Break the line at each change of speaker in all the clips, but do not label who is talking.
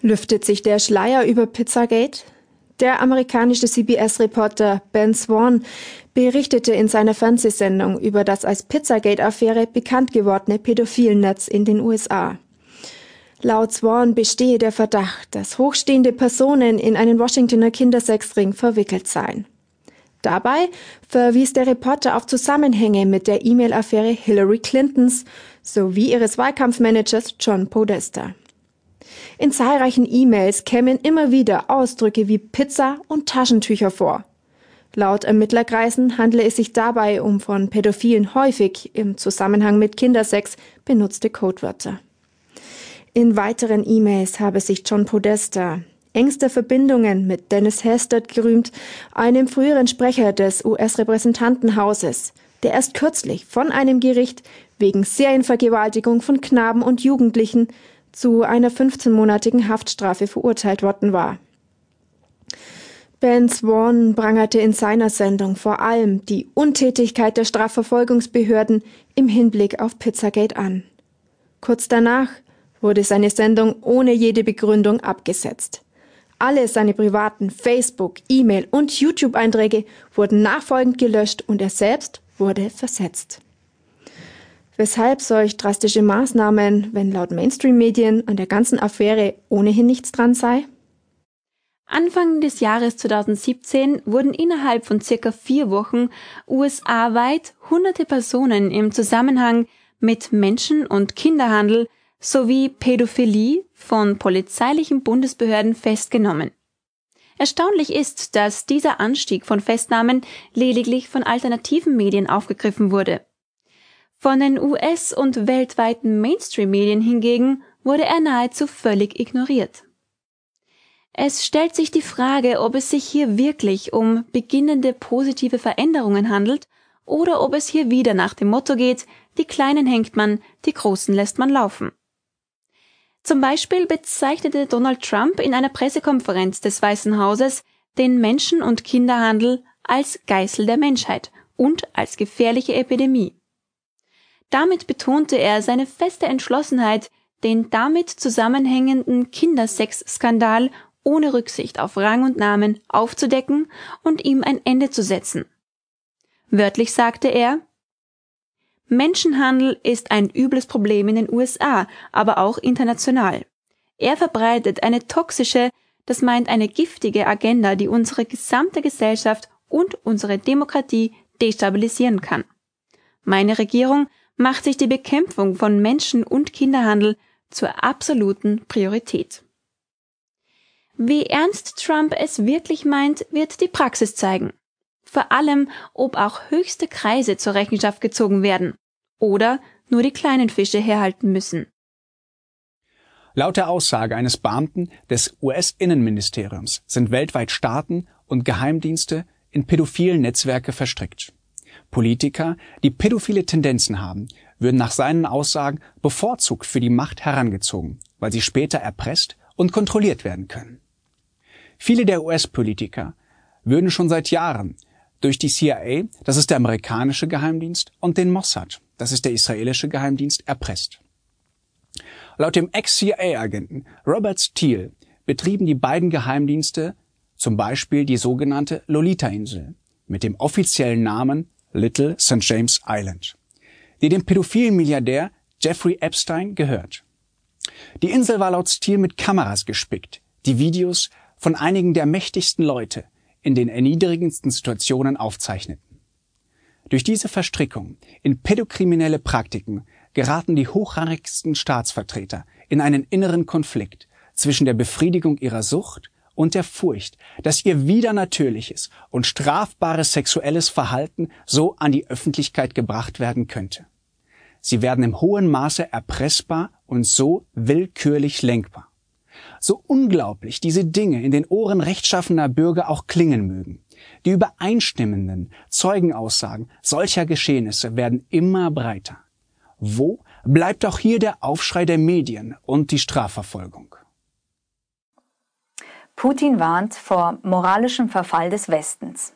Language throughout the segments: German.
Lüftet sich der Schleier über Pizzagate? Der amerikanische CBS-Reporter Ben Swan berichtete in seiner Fernsehsendung über das als Pizzagate-Affäre bekannt gewordene Pädophilennetz in den USA. Laut Swan bestehe der Verdacht, dass hochstehende Personen in einen Washingtoner Kindersexring verwickelt seien. Dabei verwies der Reporter auf Zusammenhänge mit der E-Mail-Affäre Hillary Clintons sowie ihres Wahlkampfmanagers John Podesta. In zahlreichen E-Mails kämen immer wieder Ausdrücke wie Pizza und Taschentücher vor. Laut Ermittlerkreisen handle es sich dabei um von Pädophilen häufig im Zusammenhang mit Kindersex benutzte Codewörter. In weiteren E-Mails habe sich John Podesta, engste Verbindungen mit Dennis Hastert gerühmt, einem früheren Sprecher des US-Repräsentantenhauses, der erst kürzlich von einem Gericht wegen Serienvergewaltigung von Knaben und Jugendlichen zu einer 15-monatigen Haftstrafe verurteilt worden war. Ben Swan prangerte in seiner Sendung vor allem die Untätigkeit der Strafverfolgungsbehörden im Hinblick auf Pizzagate an. Kurz danach wurde seine Sendung ohne jede Begründung abgesetzt. Alle seine privaten Facebook, E-Mail und YouTube-Einträge wurden nachfolgend gelöscht und er selbst wurde versetzt weshalb solch drastische Maßnahmen, wenn laut Mainstream-Medien an der ganzen
Affäre ohnehin nichts dran sei? Anfang des Jahres 2017 wurden innerhalb von circa vier Wochen USA-weit hunderte Personen im Zusammenhang mit Menschen- und Kinderhandel sowie Pädophilie von polizeilichen Bundesbehörden festgenommen. Erstaunlich ist, dass dieser Anstieg von Festnahmen lediglich von alternativen Medien aufgegriffen wurde. Von den US- und weltweiten Mainstream-Medien hingegen wurde er nahezu völlig ignoriert. Es stellt sich die Frage, ob es sich hier wirklich um beginnende positive Veränderungen handelt oder ob es hier wieder nach dem Motto geht, die Kleinen hängt man, die Großen lässt man laufen. Zum Beispiel bezeichnete Donald Trump in einer Pressekonferenz des Weißen Hauses den Menschen- und Kinderhandel als Geißel der Menschheit und als gefährliche Epidemie. Damit betonte er seine feste Entschlossenheit, den damit zusammenhängenden Kindersex-Skandal ohne Rücksicht auf Rang und Namen aufzudecken und ihm ein Ende zu setzen. Wörtlich sagte er, Menschenhandel ist ein übles Problem in den USA, aber auch international. Er verbreitet eine toxische, das meint eine giftige Agenda, die unsere gesamte Gesellschaft und unsere Demokratie destabilisieren kann. Meine Regierung macht sich die Bekämpfung von Menschen- und Kinderhandel zur absoluten Priorität. Wie ernst Trump es wirklich meint, wird die Praxis zeigen. Vor allem, ob auch höchste Kreise zur Rechenschaft gezogen werden oder nur die kleinen Fische herhalten müssen.
Laut der Aussage eines Beamten des US-Innenministeriums sind weltweit Staaten und Geheimdienste in pädophilen Netzwerke verstrickt. Politiker, die pädophile Tendenzen haben, würden nach seinen Aussagen bevorzugt für die Macht herangezogen, weil sie später erpresst und kontrolliert werden können. Viele der US-Politiker würden schon seit Jahren durch die CIA, das ist der amerikanische Geheimdienst, und den Mossad, das ist der israelische Geheimdienst, erpresst. Laut dem Ex-CIA-Agenten Robert Steele betrieben die beiden Geheimdienste zum Beispiel die sogenannte Lolita-Insel mit dem offiziellen Namen Little St. James Island, die dem pädophilen Milliardär Jeffrey Epstein gehört. Die Insel war laut Stil mit Kameras gespickt, die Videos von einigen der mächtigsten Leute in den erniedrigendsten Situationen aufzeichneten. Durch diese Verstrickung in pädokriminelle Praktiken geraten die hochrangigsten Staatsvertreter in einen inneren Konflikt zwischen der Befriedigung ihrer Sucht und der Furcht, dass ihr widernatürliches und strafbares sexuelles Verhalten so an die Öffentlichkeit gebracht werden könnte. Sie werden im hohen Maße erpressbar und so willkürlich lenkbar. So unglaublich diese Dinge in den Ohren rechtschaffener Bürger auch klingen mögen, die übereinstimmenden Zeugenaussagen solcher Geschehnisse werden immer breiter. Wo bleibt auch hier der Aufschrei der Medien und die Strafverfolgung?
Putin warnt vor moralischem Verfall des Westens.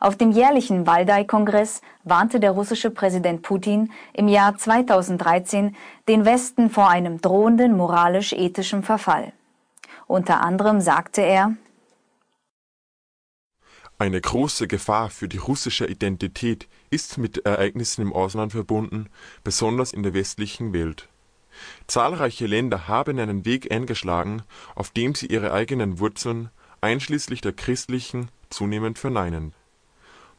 Auf dem jährlichen Waldai-Kongress warnte der russische Präsident Putin im Jahr 2013 den Westen vor einem drohenden moralisch-ethischen Verfall. Unter anderem sagte er,
eine große Gefahr für die russische Identität ist mit Ereignissen im Ausland verbunden, besonders in der westlichen Welt. Zahlreiche Länder haben einen Weg eingeschlagen, auf dem sie ihre eigenen Wurzeln, einschließlich der christlichen, zunehmend verneinen.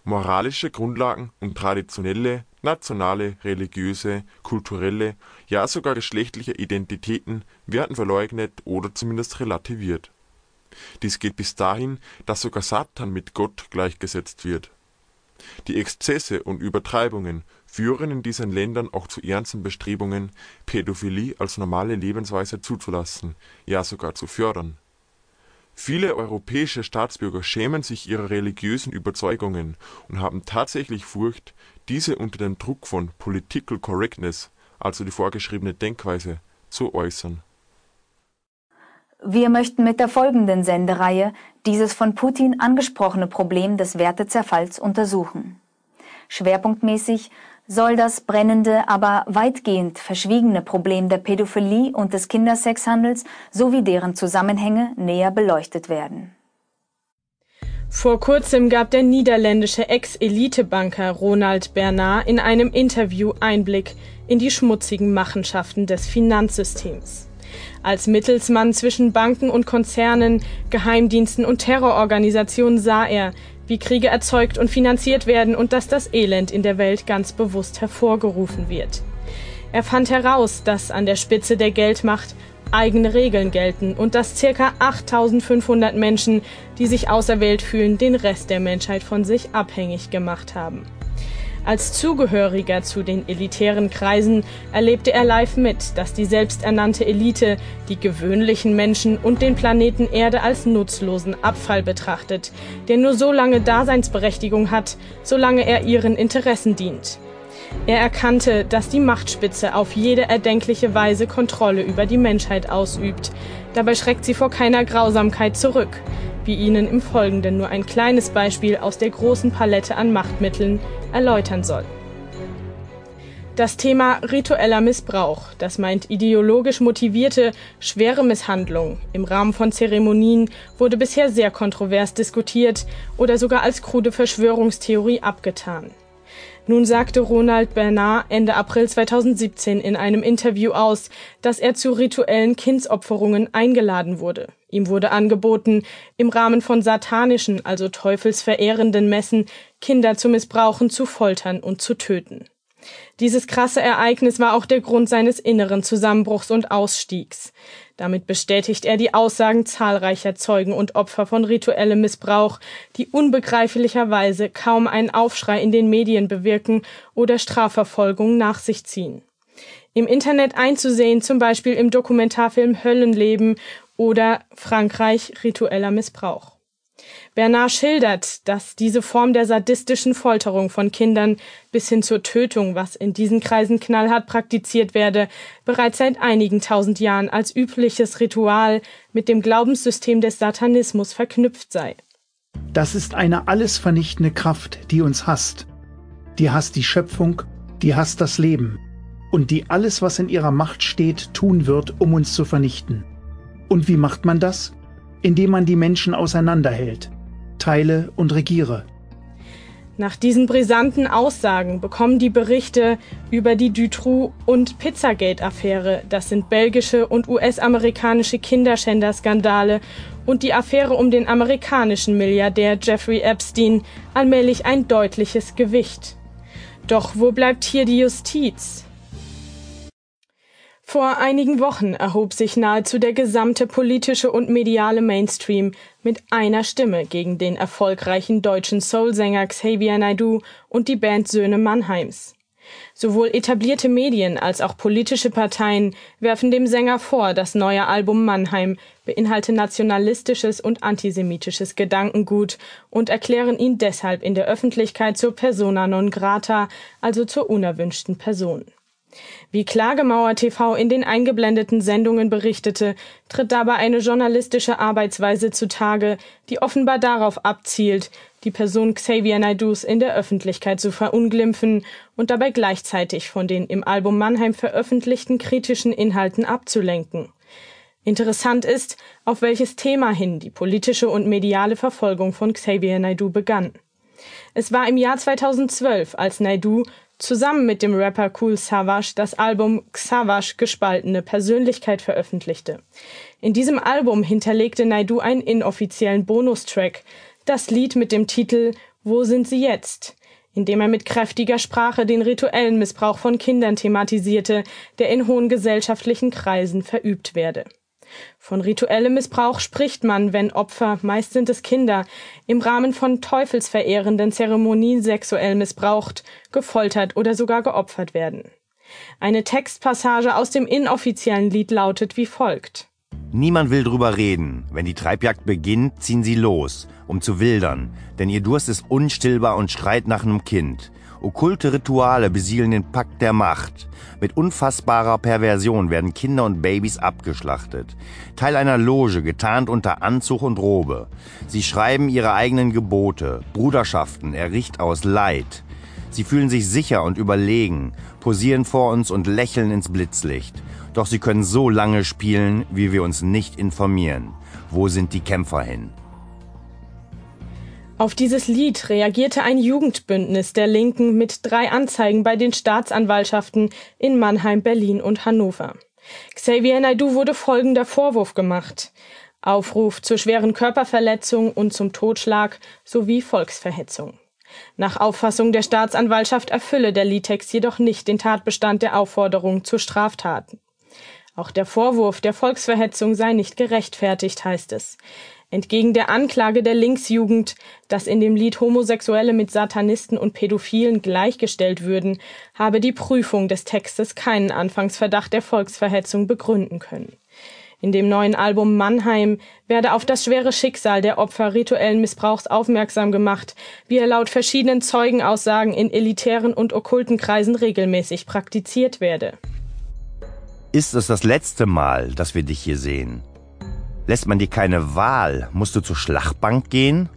Moralische Grundlagen und traditionelle, nationale, religiöse, kulturelle, ja sogar geschlechtliche Identitäten werden verleugnet oder zumindest relativiert. Dies geht bis dahin, dass sogar Satan mit Gott gleichgesetzt wird. Die Exzesse und Übertreibungen führen in diesen Ländern auch zu ernsten Bestrebungen, Pädophilie als normale Lebensweise zuzulassen, ja sogar zu fördern. Viele europäische Staatsbürger schämen sich ihrer religiösen Überzeugungen und haben tatsächlich Furcht, diese unter dem Druck von political correctness, also die vorgeschriebene Denkweise, zu äußern.
Wir möchten mit der folgenden Sendereihe dieses von Putin angesprochene Problem des Wertezerfalls untersuchen. Schwerpunktmäßig soll das brennende, aber weitgehend verschwiegene Problem der Pädophilie und des Kindersexhandels sowie deren Zusammenhänge näher beleuchtet werden.
Vor kurzem gab der niederländische Ex-Elitebanker Ronald Bernard in einem Interview Einblick in die schmutzigen Machenschaften des Finanzsystems. Als Mittelsmann zwischen Banken und Konzernen, Geheimdiensten und Terrororganisationen sah er, wie Kriege erzeugt und finanziert werden und dass das Elend in der Welt ganz bewusst hervorgerufen wird. Er fand heraus, dass an der Spitze der Geldmacht eigene Regeln gelten und dass ca. 8500 Menschen, die sich auserwählt fühlen, den Rest der Menschheit von sich abhängig gemacht haben. Als Zugehöriger zu den elitären Kreisen erlebte er live mit, dass die selbsternannte Elite die gewöhnlichen Menschen und den Planeten Erde als nutzlosen Abfall betrachtet, der nur so lange Daseinsberechtigung hat, solange er ihren Interessen dient. Er erkannte, dass die Machtspitze auf jede erdenkliche Weise Kontrolle über die Menschheit ausübt. Dabei schreckt sie vor keiner Grausamkeit zurück wie Ihnen im Folgenden nur ein kleines Beispiel aus der großen Palette an Machtmitteln erläutern soll. Das Thema ritueller Missbrauch, das meint ideologisch motivierte, schwere Misshandlung im Rahmen von Zeremonien, wurde bisher sehr kontrovers diskutiert oder sogar als krude Verschwörungstheorie abgetan. Nun sagte Ronald Bernard Ende April 2017 in einem Interview aus, dass er zu rituellen Kindsopferungen eingeladen wurde. Ihm wurde angeboten, im Rahmen von satanischen, also teufelsverehrenden Messen Kinder zu missbrauchen, zu foltern und zu töten. Dieses krasse Ereignis war auch der Grund seines inneren Zusammenbruchs und Ausstiegs. Damit bestätigt er die Aussagen zahlreicher Zeugen und Opfer von rituellem Missbrauch, die unbegreiflicherweise kaum einen Aufschrei in den Medien bewirken oder Strafverfolgung nach sich ziehen. Im Internet einzusehen, zum Beispiel im Dokumentarfilm Höllenleben oder Frankreich ritueller Missbrauch. Bernard schildert, dass diese Form der sadistischen Folterung von Kindern bis hin zur Tötung, was in diesen Kreisen knallhart praktiziert werde, bereits seit einigen tausend Jahren als übliches Ritual mit dem Glaubenssystem des Satanismus verknüpft sei.
Das ist eine alles vernichtende Kraft, die uns hasst. Die hasst die Schöpfung, die hasst das Leben und die alles, was in ihrer Macht steht, tun wird, um uns zu vernichten. Und wie macht man das? indem man die Menschen auseinanderhält, teile und regiere.
Nach diesen brisanten Aussagen bekommen die Berichte über die Dutroux- und Pizzagate-Affäre, das sind belgische und US-amerikanische Kinderschänder-Skandale, und die Affäre um den amerikanischen Milliardär Jeffrey Epstein allmählich ein deutliches Gewicht. Doch wo bleibt hier die Justiz? Vor einigen Wochen erhob sich nahezu der gesamte politische und mediale Mainstream mit einer Stimme gegen den erfolgreichen deutschen Soulsänger Xavier Naidoo und die Band Söhne Mannheims. Sowohl etablierte Medien als auch politische Parteien werfen dem Sänger vor, das neue Album Mannheim beinhalte nationalistisches und antisemitisches Gedankengut und erklären ihn deshalb in der Öffentlichkeit zur persona non grata, also zur unerwünschten Person. Wie Klagemauer TV in den eingeblendeten Sendungen berichtete, tritt dabei eine journalistische Arbeitsweise zutage, die offenbar darauf abzielt, die Person Xavier Naidus in der Öffentlichkeit zu verunglimpfen und dabei gleichzeitig von den im Album Mannheim veröffentlichten kritischen Inhalten abzulenken. Interessant ist, auf welches Thema hin die politische und mediale Verfolgung von Xavier Naidu begann. Es war im Jahr 2012, als Naidu zusammen mit dem Rapper Cool Savage das Album Xavas gespaltene Persönlichkeit veröffentlichte. In diesem Album hinterlegte Naidu einen inoffiziellen Bonustrack, das Lied mit dem Titel Wo sind sie jetzt? indem er mit kräftiger Sprache den rituellen Missbrauch von Kindern thematisierte, der in hohen gesellschaftlichen Kreisen verübt werde. Von rituellem Missbrauch spricht man, wenn Opfer, meist sind es Kinder, im Rahmen von teufelsverehrenden Zeremonien sexuell missbraucht, gefoltert oder sogar geopfert werden. Eine Textpassage aus dem inoffiziellen Lied lautet wie folgt.
Niemand will drüber reden. Wenn die Treibjagd beginnt, ziehen sie los, um zu wildern, denn ihr Durst ist unstillbar und schreit nach einem Kind. Okkulte Rituale besiegeln den Pakt der Macht. Mit unfassbarer Perversion werden Kinder und Babys abgeschlachtet. Teil einer Loge, getarnt unter Anzug und Robe. Sie schreiben ihre eigenen Gebote. Bruderschaften erricht aus Leid. Sie fühlen sich sicher und überlegen, posieren vor uns und lächeln ins Blitzlicht. Doch sie können so lange spielen, wie wir uns nicht informieren. Wo sind die Kämpfer hin?
Auf dieses Lied reagierte ein Jugendbündnis der Linken mit drei Anzeigen bei den Staatsanwaltschaften in Mannheim, Berlin und Hannover. Xavier Naidu wurde folgender Vorwurf gemacht. Aufruf zur schweren Körperverletzung und zum Totschlag sowie Volksverhetzung. Nach Auffassung der Staatsanwaltschaft erfülle der Liedtext jedoch nicht den Tatbestand der Aufforderung zu Straftaten. Auch der Vorwurf der Volksverhetzung sei nicht gerechtfertigt, heißt es entgegen der Anklage der Linksjugend, dass in dem Lied Homosexuelle mit Satanisten und Pädophilen gleichgestellt würden, habe die Prüfung des Textes keinen Anfangsverdacht der Volksverhetzung begründen können. In dem neuen Album Mannheim werde auf das schwere Schicksal der Opfer rituellen Missbrauchs aufmerksam gemacht, wie er laut verschiedenen Zeugenaussagen in elitären und okkulten Kreisen regelmäßig praktiziert werde.
Ist es das letzte Mal, dass wir dich hier sehen? Lässt man dir keine Wahl, musst du zur Schlachtbank gehen?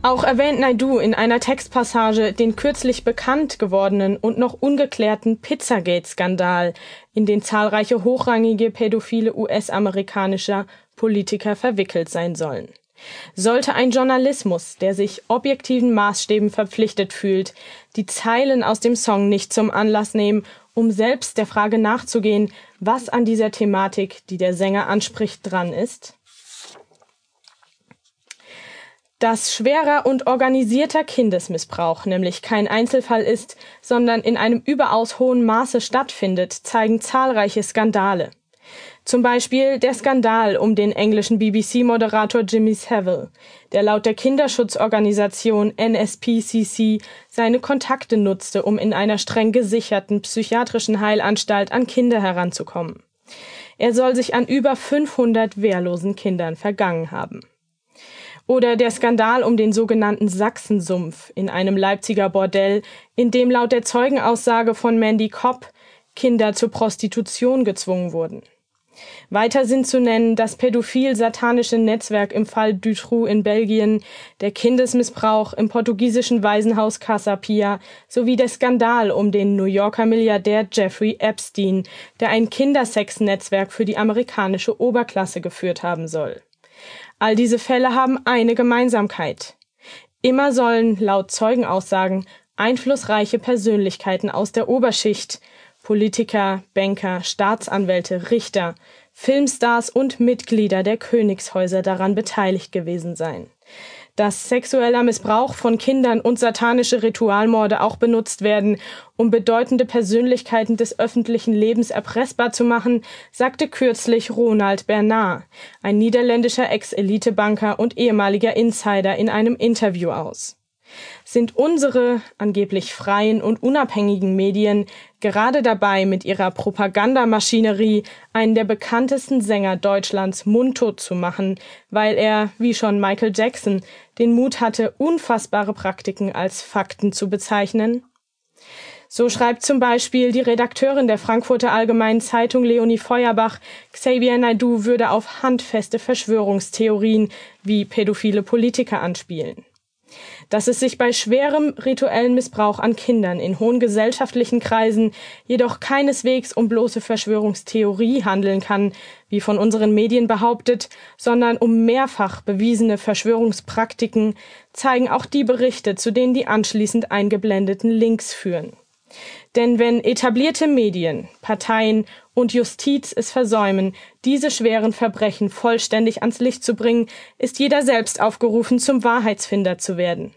Auch erwähnt Naidu in einer Textpassage den kürzlich bekannt gewordenen und noch ungeklärten Pizzagate-Skandal, in den zahlreiche hochrangige pädophile US-amerikanischer Politiker verwickelt sein sollen. Sollte ein Journalismus, der sich objektiven Maßstäben verpflichtet fühlt, die Zeilen aus dem Song nicht zum Anlass nehmen, um selbst der Frage nachzugehen, was an dieser Thematik, die der Sänger anspricht, dran ist? Dass schwerer und organisierter Kindesmissbrauch nämlich kein Einzelfall ist, sondern in einem überaus hohen Maße stattfindet, zeigen zahlreiche Skandale. Zum Beispiel der Skandal um den englischen BBC-Moderator Jimmy Savile, der laut der Kinderschutzorganisation NSPCC seine Kontakte nutzte, um in einer streng gesicherten psychiatrischen Heilanstalt an Kinder heranzukommen. Er soll sich an über 500 wehrlosen Kindern vergangen haben. Oder der Skandal um den sogenannten Sachsensumpf in einem Leipziger Bordell, in dem laut der Zeugenaussage von Mandy Kopp Kinder zur Prostitution gezwungen wurden. Weiter sind zu nennen das pädophil-satanische Netzwerk im Fall Dutroux in Belgien, der Kindesmissbrauch im portugiesischen Waisenhaus Casa Pia sowie der Skandal um den New Yorker Milliardär Jeffrey Epstein, der ein Kindersex-Netzwerk für die amerikanische Oberklasse geführt haben soll. All diese Fälle haben eine Gemeinsamkeit. Immer sollen, laut Zeugenaussagen, einflussreiche Persönlichkeiten aus der Oberschicht – Politiker, Banker, Staatsanwälte, Richter, Filmstars und Mitglieder der Königshäuser daran beteiligt gewesen sein. Dass sexueller Missbrauch von Kindern und satanische Ritualmorde auch benutzt werden, um bedeutende Persönlichkeiten des öffentlichen Lebens erpressbar zu machen, sagte kürzlich Ronald Bernard, ein niederländischer Ex-Elitebanker und ehemaliger Insider in einem Interview aus sind unsere angeblich freien und unabhängigen Medien gerade dabei, mit ihrer Propagandamaschinerie einen der bekanntesten Sänger Deutschlands mundtot zu machen, weil er, wie schon Michael Jackson, den Mut hatte, unfassbare Praktiken als Fakten zu bezeichnen? So schreibt zum Beispiel die Redakteurin der Frankfurter Allgemeinen Zeitung Leonie Feuerbach, Xavier Naidoo würde auf handfeste Verschwörungstheorien wie pädophile Politiker anspielen dass es sich bei schwerem rituellen Missbrauch an Kindern in hohen gesellschaftlichen Kreisen jedoch keineswegs um bloße Verschwörungstheorie handeln kann, wie von unseren Medien behauptet, sondern um mehrfach bewiesene Verschwörungspraktiken, zeigen auch die Berichte, zu denen die anschließend eingeblendeten Links führen. Denn wenn etablierte Medien, Parteien und Justiz es versäumen, diese schweren Verbrechen vollständig ans Licht zu bringen, ist jeder selbst aufgerufen, zum Wahrheitsfinder zu werden.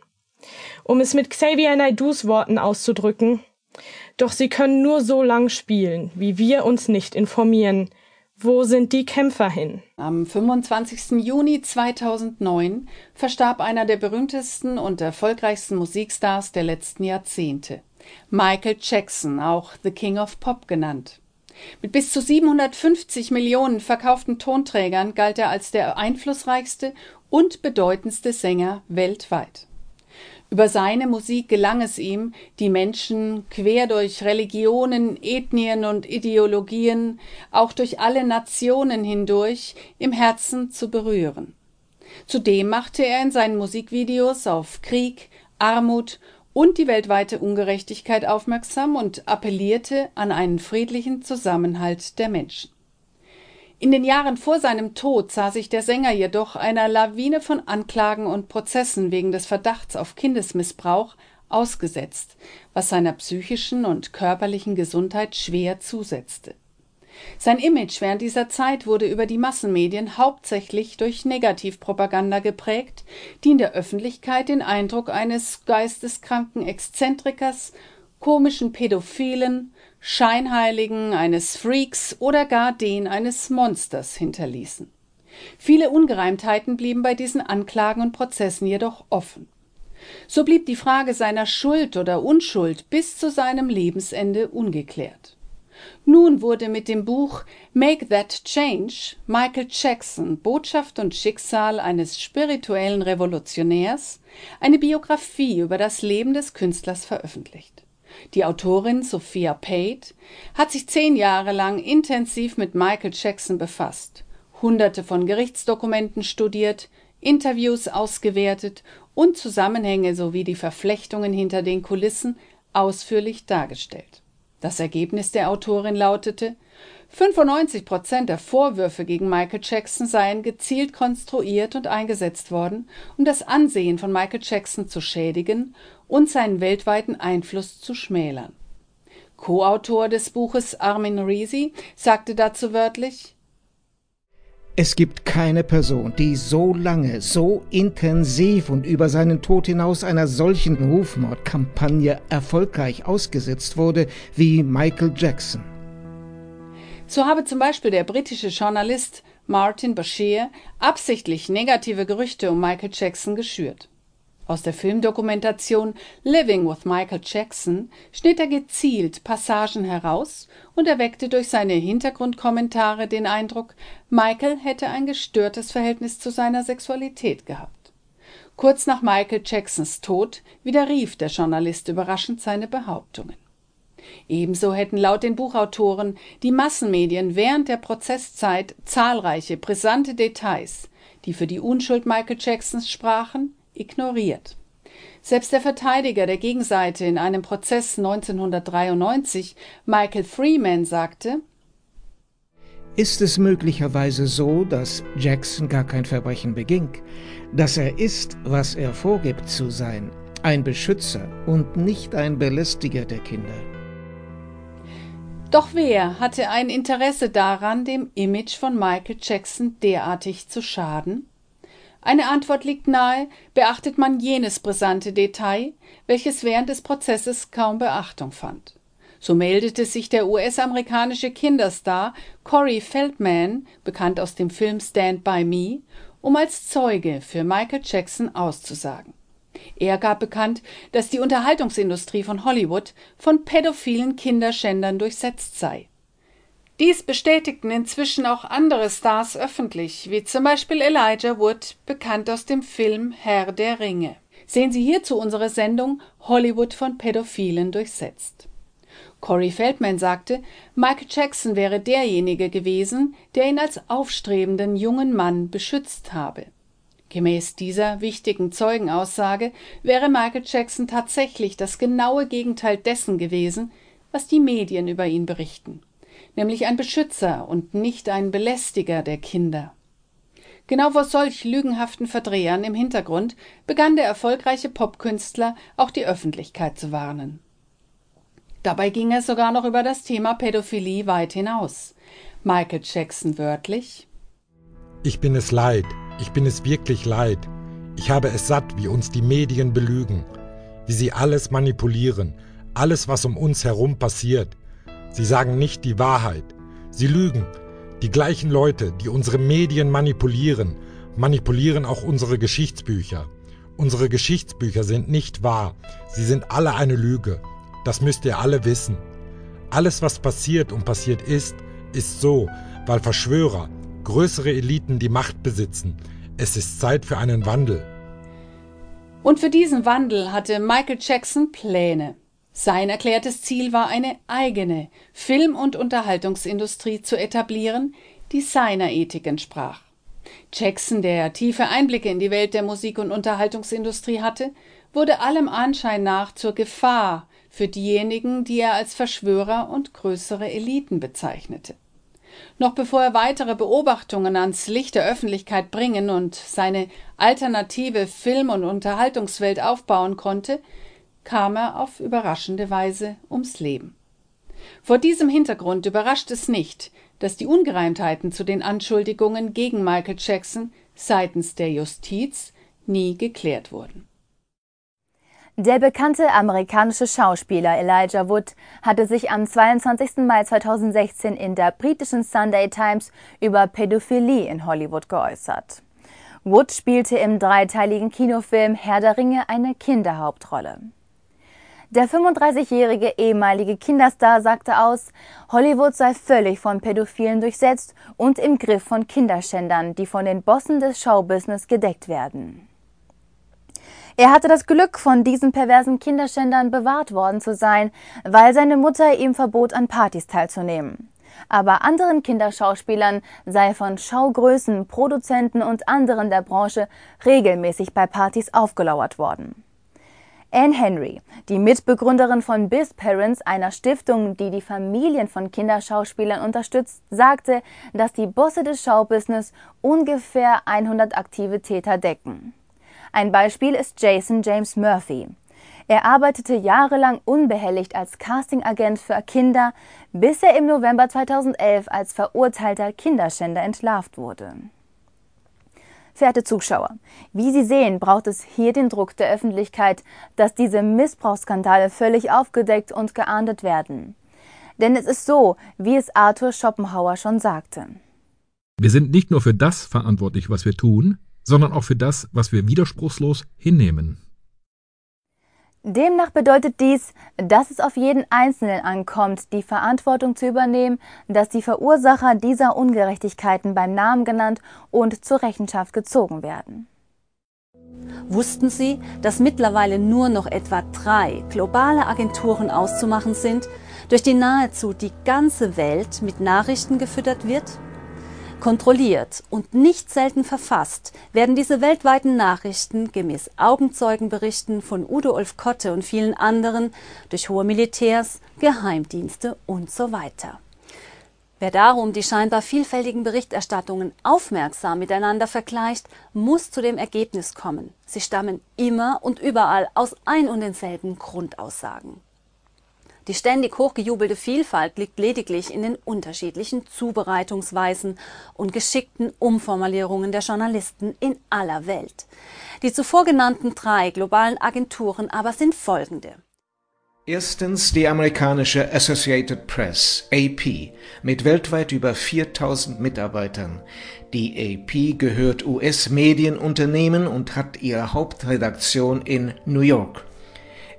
Um es mit Xavier Naidus Worten auszudrücken, doch sie können nur so lang spielen, wie wir uns nicht informieren. Wo sind die Kämpfer hin? Am 25. Juni 2009
verstarb einer der berühmtesten und erfolgreichsten Musikstars der letzten Jahrzehnte. Michael Jackson, auch The King of Pop genannt. Mit bis zu 750 Millionen verkauften Tonträgern galt er als der einflussreichste und bedeutendste Sänger weltweit. Über seine Musik gelang es ihm, die Menschen quer durch Religionen, Ethnien und Ideologien, auch durch alle Nationen hindurch im Herzen zu berühren. Zudem machte er in seinen Musikvideos auf Krieg, Armut und die weltweite Ungerechtigkeit aufmerksam und appellierte an einen friedlichen Zusammenhalt der Menschen. In den Jahren vor seinem Tod sah sich der Sänger jedoch einer Lawine von Anklagen und Prozessen wegen des Verdachts auf Kindesmissbrauch ausgesetzt, was seiner psychischen und körperlichen Gesundheit schwer zusetzte sein Image während dieser Zeit wurde über die Massenmedien hauptsächlich durch Negativpropaganda geprägt, die in der Öffentlichkeit den Eindruck eines geisteskranken Exzentrikers, komischen Pädophilen, Scheinheiligen, eines Freaks oder gar den eines Monsters hinterließen. Viele Ungereimtheiten blieben bei diesen Anklagen und Prozessen jedoch offen. So blieb die Frage seiner Schuld oder Unschuld bis zu seinem Lebensende ungeklärt nun wurde mit dem Buch Make That Change Michael Jackson Botschaft und Schicksal eines spirituellen Revolutionärs eine Biografie über das Leben des Künstlers veröffentlicht. Die Autorin Sophia Pate hat sich zehn Jahre lang intensiv mit Michael Jackson befasst, Hunderte von Gerichtsdokumenten studiert, Interviews ausgewertet und Zusammenhänge sowie die Verflechtungen hinter den Kulissen ausführlich dargestellt das Ergebnis der Autorin lautete, 95 Prozent der Vorwürfe gegen Michael Jackson seien gezielt konstruiert und eingesetzt worden, um das Ansehen von Michael Jackson zu schädigen und seinen weltweiten Einfluss zu schmälern. Co-Autor des Buches Armin Risi sagte dazu wörtlich
es gibt keine Person, die so lange, so intensiv und über seinen Tod hinaus einer solchen Rufmordkampagne erfolgreich ausgesetzt wurde wie Michael Jackson.
So habe zum Beispiel der britische Journalist Martin Bashir absichtlich negative Gerüchte um Michael Jackson geschürt. Aus der Filmdokumentation Living with Michael Jackson schnitt er gezielt Passagen heraus und erweckte durch seine Hintergrundkommentare den Eindruck, Michael hätte ein gestörtes Verhältnis zu seiner Sexualität gehabt. Kurz nach Michael Jacksons Tod widerrief der Journalist überraschend seine Behauptungen. Ebenso hätten laut den Buchautoren die Massenmedien während der Prozesszeit zahlreiche brisante Details, die für die Unschuld Michael Jacksons sprachen, ignoriert. Selbst der Verteidiger der Gegenseite in einem Prozess 1993, Michael Freeman, sagte,
ist es möglicherweise so, dass Jackson gar kein Verbrechen beging, dass er ist, was er vorgibt zu sein, ein Beschützer und nicht ein Belästiger der Kinder?
Doch wer hatte ein Interesse daran, dem Image von Michael Jackson derartig zu schaden? Eine Antwort liegt nahe, beachtet man jenes brisante Detail, welches während des Prozesses kaum Beachtung fand. So meldete sich der US-amerikanische Kinderstar Corey Feldman, bekannt aus dem Film Stand by Me, um als Zeuge für Michael Jackson auszusagen. Er gab bekannt, dass die Unterhaltungsindustrie von Hollywood von pädophilen Kinderschändern durchsetzt sei dies bestätigten inzwischen auch andere Stars öffentlich, wie zum Beispiel Elijah Wood, bekannt aus dem Film Herr der Ringe. Sehen Sie hierzu unsere Sendung Hollywood von Pädophilen durchsetzt. Corey Feldman sagte, Michael Jackson wäre derjenige gewesen, der ihn als aufstrebenden jungen Mann beschützt habe. Gemäß dieser wichtigen Zeugenaussage wäre Michael Jackson tatsächlich das genaue Gegenteil dessen gewesen, was die Medien über ihn berichten nämlich ein Beschützer und nicht ein Belästiger der Kinder. Genau vor solch lügenhaften Verdrehern im Hintergrund begann der erfolgreiche Popkünstler auch die Öffentlichkeit zu warnen. Dabei ging er sogar noch über das Thema Pädophilie weit hinaus. Michael Jackson wörtlich
Ich bin es leid, ich bin es wirklich leid. Ich habe es satt, wie uns die Medien belügen, wie sie alles manipulieren, alles, was um uns herum passiert. Sie sagen nicht die Wahrheit. Sie lügen. Die gleichen Leute, die unsere Medien manipulieren, manipulieren auch unsere Geschichtsbücher. Unsere Geschichtsbücher sind nicht wahr. Sie sind alle eine Lüge. Das müsst ihr alle wissen. Alles, was passiert und passiert ist, ist so, weil Verschwörer, größere Eliten die Macht besitzen. Es ist Zeit für einen Wandel.
Und für diesen Wandel hatte Michael Jackson Pläne. Sein erklärtes Ziel war eine eigene Film- und Unterhaltungsindustrie zu etablieren, die seiner Ethik entsprach. Jackson, der tiefe Einblicke in die Welt der Musik- und Unterhaltungsindustrie hatte, wurde allem Anschein nach zur Gefahr für diejenigen, die er als Verschwörer und größere Eliten bezeichnete. Noch bevor er weitere Beobachtungen ans Licht der Öffentlichkeit bringen und seine alternative Film- und Unterhaltungswelt aufbauen konnte, kam er auf überraschende Weise ums Leben. Vor diesem Hintergrund überrascht es nicht, dass die Ungereimtheiten zu den Anschuldigungen gegen Michael Jackson seitens der Justiz nie geklärt wurden. Der bekannte amerikanische Schauspieler
Elijah Wood hatte sich am 22. Mai 2016 in der britischen Sunday Times über Pädophilie in Hollywood geäußert. Wood spielte im dreiteiligen Kinofilm Herr der Ringe eine Kinderhauptrolle. Der 35-jährige ehemalige Kinderstar sagte aus, Hollywood sei völlig von Pädophilen durchsetzt und im Griff von Kinderschändern, die von den Bossen des Showbusiness gedeckt werden. Er hatte das Glück, von diesen perversen Kinderschändern bewahrt worden zu sein, weil seine Mutter ihm verbot, an Partys teilzunehmen. Aber anderen Kinderschauspielern sei von Schaugrößen, Produzenten und anderen der Branche regelmäßig bei Partys aufgelauert worden. Anne Henry, die Mitbegründerin von Biz Parents, einer Stiftung, die die Familien von Kinderschauspielern unterstützt, sagte, dass die Bosse des Showbusiness ungefähr 100 aktive Täter decken. Ein Beispiel ist Jason James Murphy. Er arbeitete jahrelang unbehelligt als Castingagent für Kinder, bis er im November 2011 als verurteilter Kinderschänder entlarvt wurde. Verehrte Zuschauer, wie Sie sehen, braucht es hier den Druck der Öffentlichkeit, dass diese Missbrauchsskandale völlig aufgedeckt und geahndet werden. Denn es ist so, wie es Arthur Schopenhauer schon sagte.
Wir sind nicht nur für das verantwortlich, was wir tun, sondern auch für das, was wir widerspruchslos hinnehmen.
Demnach bedeutet dies, dass es auf jeden Einzelnen ankommt, die Verantwortung zu übernehmen, dass die Verursacher dieser Ungerechtigkeiten beim Namen genannt und zur Rechenschaft gezogen werden.
Wussten Sie, dass mittlerweile nur noch etwa drei globale Agenturen auszumachen sind, durch die nahezu die ganze Welt mit Nachrichten gefüttert wird? Kontrolliert und nicht selten verfasst werden diese weltweiten Nachrichten gemäß Augenzeugenberichten von Udo Ulf Kotte und vielen anderen durch hohe Militärs, Geheimdienste und so weiter. Wer darum die scheinbar vielfältigen Berichterstattungen aufmerksam miteinander vergleicht, muss zu dem Ergebnis kommen. Sie stammen immer und überall aus ein und denselben Grundaussagen. Die ständig hochgejubelte Vielfalt liegt lediglich in den unterschiedlichen Zubereitungsweisen und geschickten Umformulierungen der Journalisten in aller Welt. Die zuvor genannten drei globalen Agenturen aber sind folgende.
Erstens die amerikanische Associated Press, AP, mit weltweit über 4000 Mitarbeitern. Die AP gehört US-Medienunternehmen und hat ihre Hauptredaktion in New York.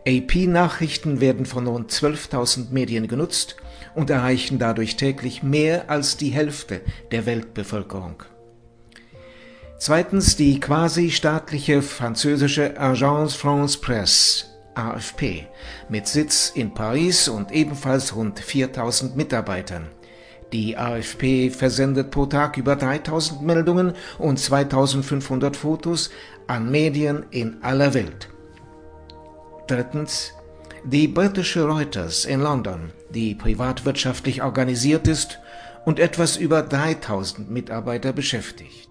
AP-Nachrichten werden von rund 12.000 Medien genutzt und erreichen dadurch täglich mehr als die Hälfte der Weltbevölkerung. Zweitens die quasi staatliche französische Agence France Presse, AFP, mit Sitz in Paris und ebenfalls rund 4000 Mitarbeitern. Die AFP versendet pro Tag über 3000 Meldungen und 2500 Fotos an Medien in aller Welt. Drittens die britische Reuters in London, die privatwirtschaftlich organisiert ist und etwas über 3000 Mitarbeiter beschäftigt.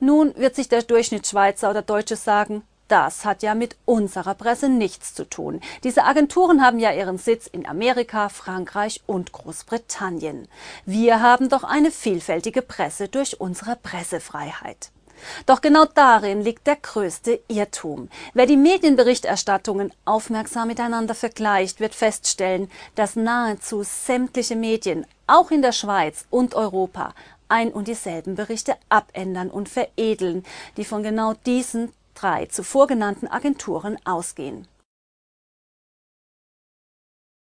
Nun wird sich der Durchschnittsschweizer oder Deutsche sagen, das hat ja mit unserer Presse nichts zu tun. Diese Agenturen haben ja ihren Sitz in Amerika, Frankreich und Großbritannien. Wir haben doch eine vielfältige Presse durch unsere Pressefreiheit. Doch genau darin liegt der größte Irrtum. Wer die Medienberichterstattungen aufmerksam miteinander vergleicht, wird feststellen, dass nahezu sämtliche Medien, auch in der Schweiz und Europa, ein und dieselben Berichte abändern und veredeln, die von genau diesen drei zuvor genannten Agenturen ausgehen.